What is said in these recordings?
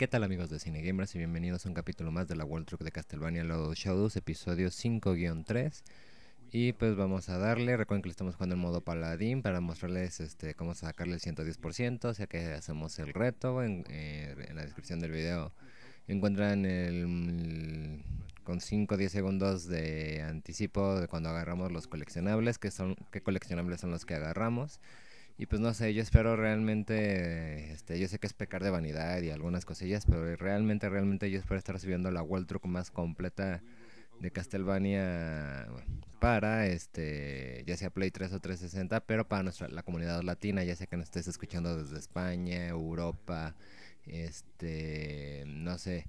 ¿Qué tal amigos de Cine y bienvenidos a un capítulo más de la World Truck de Castlevania Lord Shadows, episodio 5-3. Y pues vamos a darle, recuerden que le estamos jugando en modo paladín para mostrarles este cómo sacarle el 110%, o sea que hacemos el reto, eh, en, la descripción del video encuentran el, con 5 10 segundos de anticipo de cuando agarramos los coleccionables, que son qué coleccionables son los que agarramos. Y pues no sé, yo espero realmente, este, yo sé que es pecar de vanidad y algunas cosillas, pero realmente, realmente yo espero estar recibiendo la World Truck más completa de Castlevania para este ya sea Play 3 o 360, pero para nuestra la comunidad latina, ya sea que nos estés escuchando desde España, Europa, este no sé,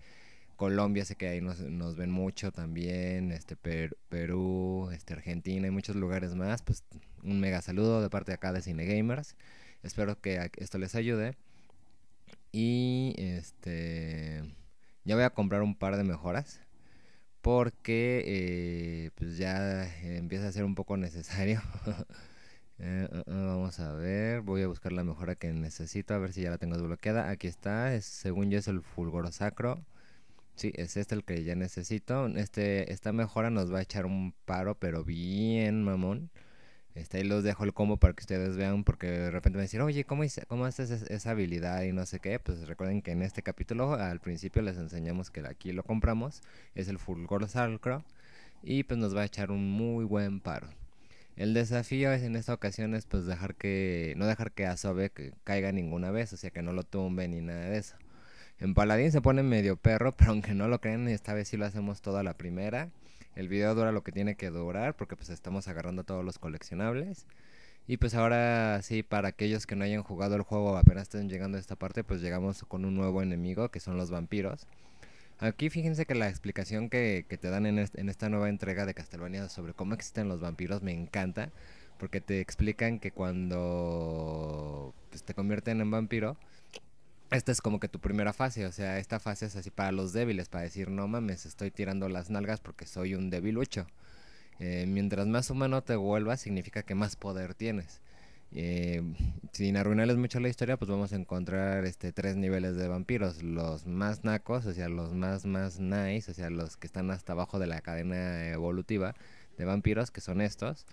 Colombia sé que ahí nos, nos ven mucho también, este Perú, este Argentina y muchos lugares más, pues un mega saludo de parte de acá de gamers. Espero que esto les ayude. Y este. Ya voy a comprar un par de mejoras. Porque eh, pues ya eh, empieza a ser un poco necesario. Eh, vamos a ver. Voy a buscar la mejora que necesito. A ver si ya la tengo desbloqueada. Aquí está. según yo es el fulgor sacro. Sí, es este el que ya necesito. Este, esta mejora nos va a echar un paro, pero bien, mamón. Este, ahí los dejo el combo para que ustedes vean, porque de repente me decir, oye, ¿cómo, cómo haces esa habilidad y no sé qué? Pues recuerden que en este capítulo, al principio les enseñamos que aquí lo compramos, es el Fulgor salcro y pues nos va a echar un muy buen paro. El desafío es en esta ocasión es pues dejar que, no dejar que Asobe caiga ninguna vez, o sea que no lo tumbe ni nada de eso. En Paladín se pone medio perro, pero aunque no lo crean, esta vez sí lo hacemos toda la primera el video dura lo que tiene que durar porque pues estamos agarrando todos los coleccionables. Y pues ahora sí, para aquellos que no hayan jugado el juego apenas estén llegando a esta parte, pues llegamos con un nuevo enemigo que son los vampiros. Aquí fíjense que la explicación que, te dan en, esta nueva entrega de Castlevania sobre cómo existen los vampiros me encanta, porque te explican que cuando pues, te convierten en vampiro, esta es como que tu primera fase, o sea, esta fase es así para los débiles, para decir, no mames, estoy tirando las nalgas porque soy un débilucho. Eh, mientras más humano te vuelvas, significa que más poder tienes. Eh, sin arruinarles mucho la historia, pues vamos a encontrar este tres niveles de vampiros. Los más nacos, o sea, los más, más nice, o sea, los que están hasta abajo de la cadena evolutiva de vampiros, que son estos.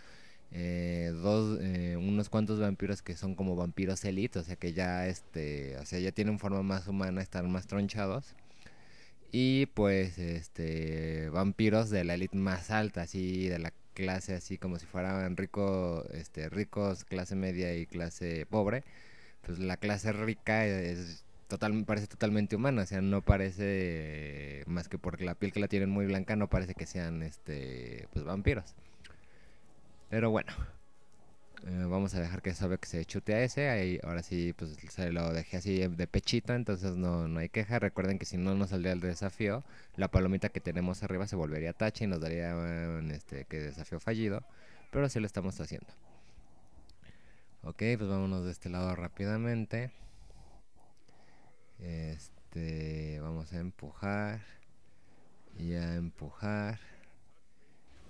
Eh, dos, eh, unos cuantos vampiros que son como vampiros elite, o sea que ya, este, o sea, ya tienen forma más humana, están más tronchados. Y pues, este, vampiros de la elite más alta, así, de la clase, así como si fueran rico, este, ricos, clase media y clase pobre. Pues la clase rica es parece totalmente humana, o sea, no parece, más que porque la piel que la tienen muy blanca, no parece que sean, este, pues vampiros. Pero bueno. Eh, vamos a dejar que sabe que se chute a ese. Ahí, ahora sí, pues se lo dejé así de pechito, entonces no, hay queja. Recuerden que si no nos saldría el desafío, la palomita que tenemos arriba se volvería tacha y nos daría um, este, que desafío fallido. Pero así lo estamos haciendo. Ok, pues vámonos de este lado rápidamente. Este, vamos a empujar y a empujar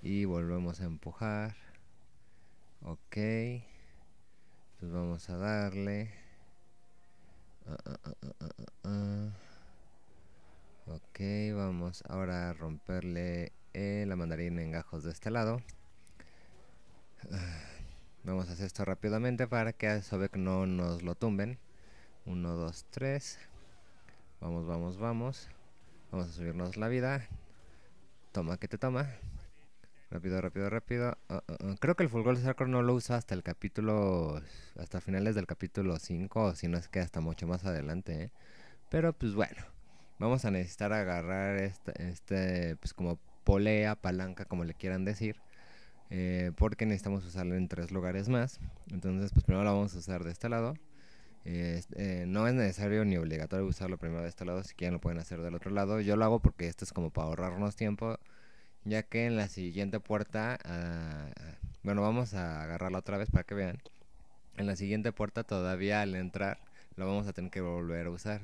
y volvemos a empujar Ok. Pues vamos a darle. Ah, ah, ah, ok, vamos ahora a romperle eh, la mandarina en gajos de este lado. Vamos a hacer esto rápidamente para que a Sobek no nos lo tumben. 1, 2, 3. Vamos, vamos, vamos. Vamos a subirnos la vida. Toma que te toma. Rápido, rápido, rápido. Ah, ah, ah. Creo que el Fulgor Sacro no lo usa hasta el capítulo. Hasta finales del capítulo 5, si no es que hasta mucho más adelante. ¿eh? Pero pues bueno, vamos a necesitar agarrar este, este pues como polea, palanca, como le quieran decir. Eh, porque necesitamos usarlo en tres lugares más. Entonces, pues primero lo vamos a usar de este lado. Este, eh, no es necesario ni obligatorio usarlo primero de este lado, si quieren lo pueden hacer del otro lado. Yo lo hago porque esto es como para ahorrarnos tiempo ya que en la siguiente puerta, ah, ah, bueno, vamos a agarrarla otra vez para que vean. En la siguiente puerta todavía al entrar lo vamos a tener que volver a usar.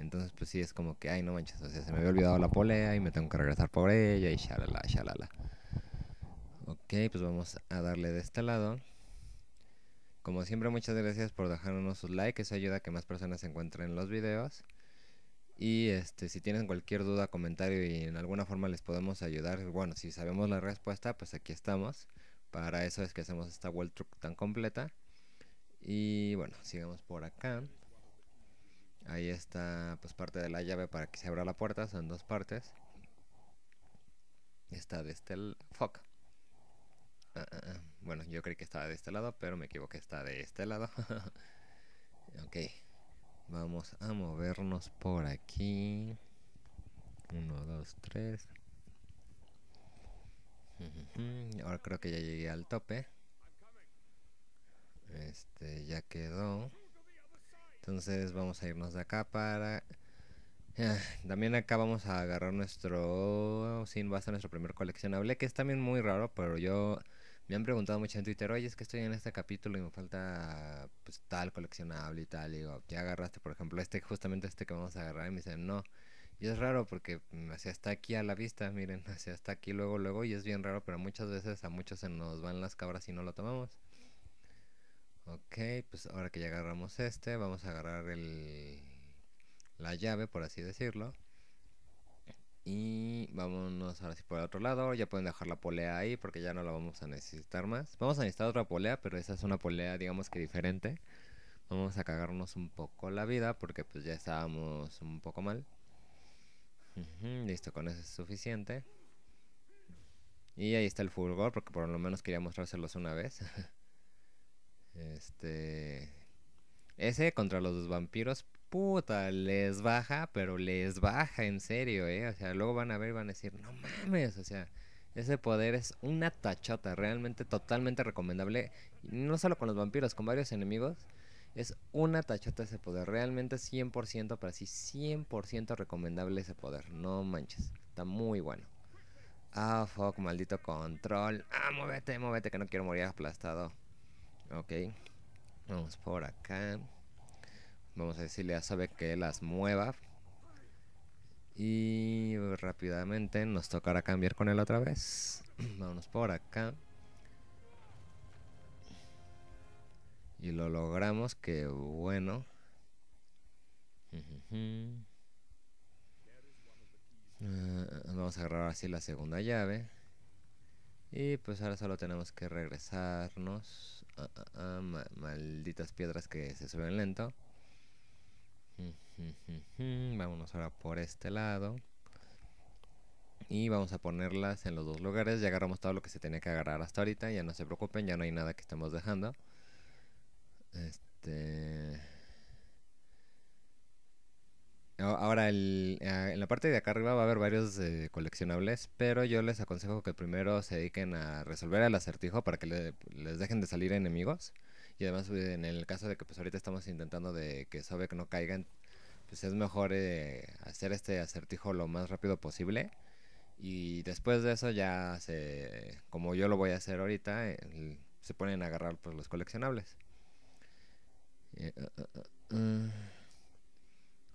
Entonces, pues sí, es como que, ay, no manches, o sea, se me había olvidado la polea y me tengo que regresar por ella y shalala, shalala. Ok, pues vamos a darle de este lado. Como siempre, muchas gracias por dejarnos sus likes, eso ayuda a que más personas se encuentren en los videos. Y este, si tienen cualquier duda, comentario y en alguna forma les podemos ayudar, bueno, si sabemos la respuesta, pues aquí estamos. Para eso es que hacemos esta World Truck tan completa. Y bueno, sigamos por acá. Ahí está pues parte de la llave para que se abra la puerta, son dos partes. Está de este lado. Fuck. Ah, ah, ah. Bueno, yo creí que estaba de este lado, pero me equivoqué, está de este lado. ok. Vamos a movernos por aquí. 1, 2, 3. Ahora creo que ya llegué al tope. Este ya quedó. Entonces vamos a irnos de acá para... Ah, también acá vamos a agarrar nuestro... Oh, Sin base, nuestro primer coleccionable, que es también muy raro, pero yo me han preguntado mucho en Twitter, oye, es que estoy en este capítulo y me falta pues tal coleccionable y tal. Y digo, ¿ya agarraste, por ejemplo, este, justamente este que vamos a agarrar? Y me dicen, no. Y es raro porque mm, hacia está aquí a la vista, miren, hacia está aquí luego, luego, y es bien raro, pero muchas veces a muchos se nos van las cabras y no lo tomamos. Ok, pues ahora que ya agarramos este, vamos a agarrar el, la llave, por así decirlo. Y vámonos ahora sí por el otro lado. Ya pueden dejar la polea ahí porque ya no la vamos a necesitar más. Vamos a necesitar otra polea, pero esa es una polea digamos que diferente. Vamos a cagarnos un poco la vida porque pues ya estábamos un poco mal. listo, con eso es suficiente. Y ahí está el fulgor porque por lo menos quería mostrárselos una vez. este... Ese contra los dos vampiros puta, les baja, pero les baja en serio, ¿eh? O sea, luego van a ver y van a decir, no mames, o sea, ese poder es una tachota, realmente totalmente recomendable, no solo con los vampiros, con varios enemigos. Es una tachota ese poder, realmente 100% para sí, 100% recomendable ese poder, no manches, está muy bueno. Ah, fuck, maldito control. Ah, muévete, muévete, que no quiero morir aplastado. Ok. Vamos por acá. Vamos a decirle a sabe que las mueva. Y rápidamente nos tocará cambiar con él otra vez. Vámonos por acá. Y lo logramos, que bueno. Eh, vamos a agarrar así la segunda llave. Y pues ahora solo tenemos que regresarnos. Ah, ah, ah, a malditas piedras que se suben lento. Vámonos ahora por este lado. Y vamos a ponerlas en los dos lugares. Ya agarramos todo lo que se tenía que agarrar hasta ahorita. Ya no se preocupen, ya no hay nada que estemos dejando. Este, ahora, en la parte de acá arriba va a haber varios eh, coleccionables, pero yo les aconsejo que primero se dediquen a resolver el acertijo para que les dejen de salir enemigos. Y además, eh, en el caso de que pues ahorita estamos intentando de que Sobek no caiga pues es mejor eh, hacer este acertijo lo más rápido posible. Y después de eso ya se, como yo lo voy a hacer ahorita, se ponen a agarrar pues, los coleccionables. Eh, eh,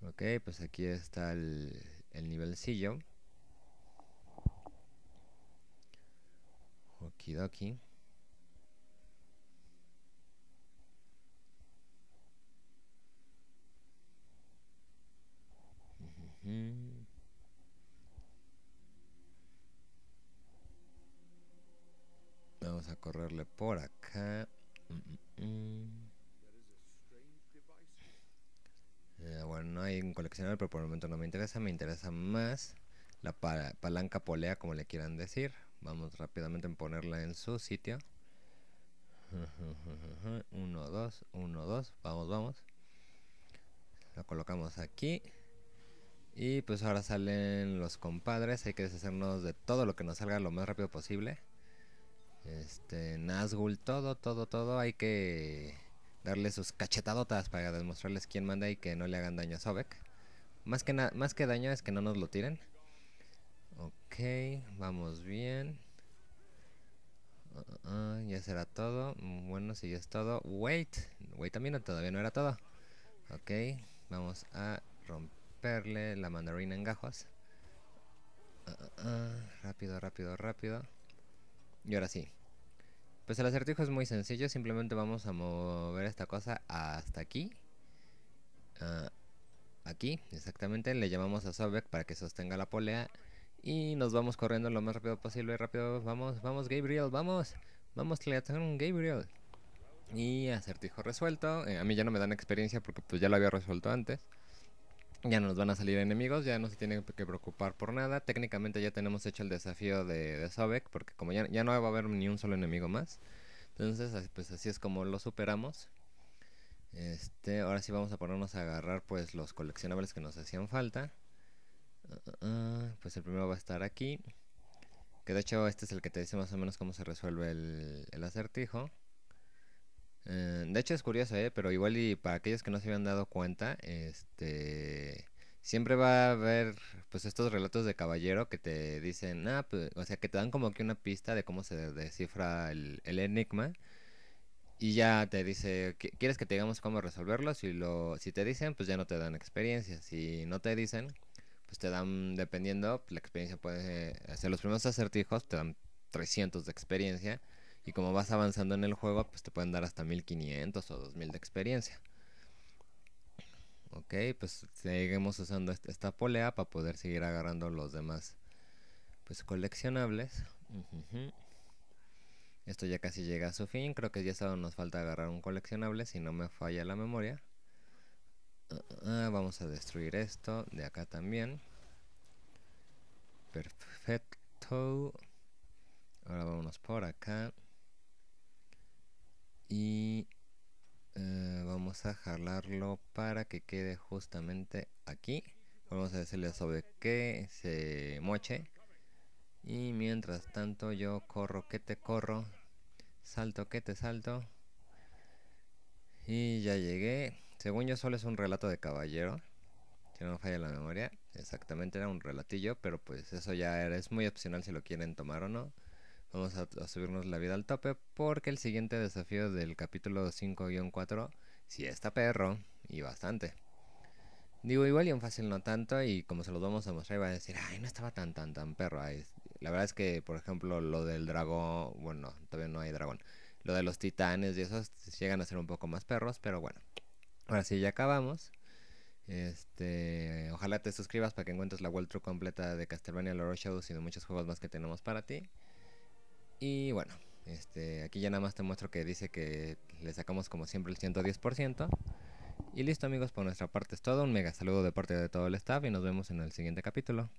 ok, pues aquí está el, el nivelcillo. Okidoki. Vamos a correrle por acá. Eh, bueno, no hay un coleccionador, pero por el momento no me interesa. Me interesa más la palanca polea, como le quieran decir. Vamos rápidamente a ponerla en su sitio. 1, 2, 1, 2. Vamos, vamos. La colocamos aquí. Y pues ahora salen los compadres, hay que deshacernos de todo lo que nos salga lo más rápido posible. Este, Nazgul, todo, todo, todo, hay que darle sus cachetadotas para demostrarles quién manda y que no le hagan daño a Sobek. Más que, más que daño es que no nos lo tiren. Ok, vamos bien. Ah, ah, ya será todo. Bueno, si ya es todo. Wait, wait también, todavía no era todo. Ok, vamos a romper Perle, la mandarina en gajos. Ah, ah, ah, rápido, rápido, rápido. Y ahora sí. Pues el acertijo es muy sencillo, simplemente vamos a mover esta cosa hasta aquí. aquí, exactamente, le llamamos a Sobek para que sostenga la polea. Y nos vamos corriendo lo más rápido posible, rápido, vamos, vamos Gabriel, vamos, vamos Cleatón, Gabriel. Y acertijo resuelto, eh, a mí ya no me dan experiencia porque pues, ya lo había resuelto antes. Ya no nos van a salir enemigos, ya no se tienen que preocupar por nada. Técnicamente ya tenemos hecho el desafío de, de Sobek, porque como ya, no va a haber ni un solo enemigo más. Entonces, pues así es como lo superamos. Este, ahora sí vamos a ponernos a agarrar pues los coleccionables que nos hacían falta. Ah, ah, ah, pues el primero va a estar aquí. Que de hecho este es el que te dice más o menos cómo se resuelve el, el acertijo. Eh, de hecho es curioso, ¿eh? pero igual y para aquellos que no se habían dado cuenta, este, siempre va a haber pues estos relatos de caballero que te dicen, ah, pues", o sea, que te dan como que una pista de cómo se descifra el, enigma y ya te dice, ¿quieres que te digamos cómo resolverlo? Si, si te dicen, pues ya no te dan experiencia, si no te dicen, pues te dan, dependiendo, la experiencia puede hacer los primeros acertijos, te dan 300 de experiencia y como vas avanzando en el juego, pues te pueden dar hasta 1500 o 2000 de experiencia. Ok, pues seguimos usando esta polea para poder seguir agarrando los demás pues coleccionables. Esto ya casi llega a su fin. Creo que ya solo nos falta agarrar un coleccionable si no me falla la memoria. Ah, ah, vamos a destruir esto de acá también. Perfecto. Ahora vámonos por acá y eh, vamos a jalarlo para que quede justamente aquí vamos a decirle sobre que se moche y mientras tanto yo corro que te corro salto que te salto y ya llegué según yo solo es un relato de caballero si no me falla la memoria exactamente era un relatillo pero pues eso ya era, es muy opcional si lo quieren tomar o no Vamos a, subirnos la vida al tope porque el siguiente desafío del capítulo 5-4 sí está perro y bastante. Digo, igual y un fácil no tanto y como se los vamos a mostrar iba a decir, ay, no estaba tan tan tan perro. la verdad es que, por ejemplo, lo del dragón, bueno, todavía no hay dragón. Lo de los titanes y esos llegan a ser un poco más perros, pero bueno. Ahora sí, ya acabamos. Este, ojalá te suscribas para que encuentres la World completa de Castlevania, of Shadows y de muchos juegos más que tenemos para ti. Y bueno, este, aquí ya nada más te muestro que dice que le sacamos como siempre el 110%. Y listo amigos, por nuestra parte es todo. Un mega saludo de parte de todo el staff y nos vemos en el siguiente capítulo.